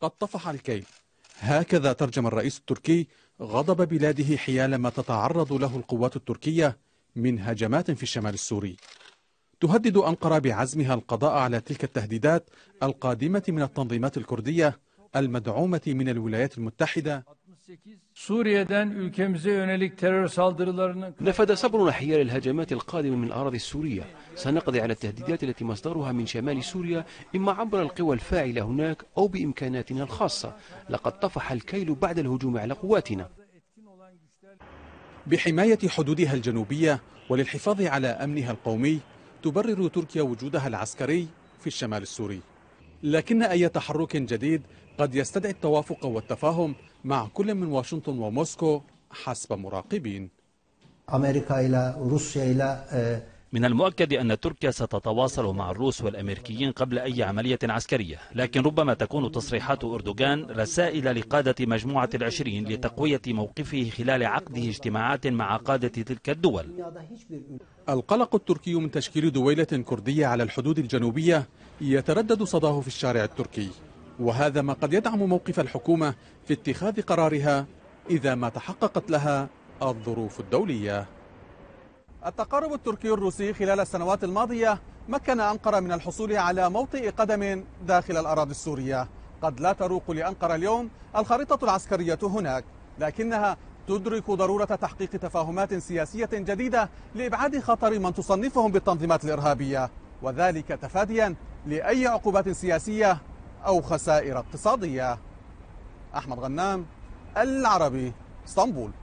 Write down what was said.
قد طفح الكيل هكذا ترجم الرئيس التركي غضب بلاده حيال ما تتعرض له القوات التركية من هجمات في الشمال السوري تهدد أنقرة بعزمها القضاء على تلك التهديدات القادمة من التنظيمات الكردية المدعومة من الولايات المتحدة نفد نفذ صبرنا حيال الهجمات القادمة من الأراضي السورية سنقضي على التهديدات التي مصدرها من شمال سوريا إما عبر القوى الفاعلة هناك أو بإمكاناتنا الخاصة لقد طفح الكيل بعد الهجوم على قواتنا بحماية حدودها الجنوبية وللحفاظ على أمنها القومي تبرر تركيا وجودها العسكري في الشمال السوري لكن أي تحرك جديد قد يستدعي التوافق والتفاهم مع كل من واشنطن وموسكو حسب مراقبين أمريكا إلى روسيا إلى آه، من المؤكد أن تركيا ستتواصل مع الروس والأمريكيين قبل أي عملية عسكرية لكن ربما تكون تصريحات أردوغان رسائل لقادة مجموعة العشرين لتقوية موقفه خلال عقده اجتماعات مع قادة تلك الدول القلق التركي من تشكيل دويلة كردية على الحدود الجنوبية يتردد صداه في الشارع التركي وهذا ما قد يدعم موقف الحكومة في اتخاذ قرارها إذا ما تحققت لها الظروف الدولية التقارب التركي الروسي خلال السنوات الماضية مكن أنقرة من الحصول على موطئ قدم داخل الأراضي السورية قد لا تروق لأنقرة اليوم الخريطة العسكرية هناك لكنها تدرك ضرورة تحقيق تفاهمات سياسية جديدة لإبعاد خطر من تصنفهم بالتنظيمات الإرهابية وذلك تفاديا لأي عقوبات سياسية أو خسائر اقتصادية أحمد غنام العربي اسطنبول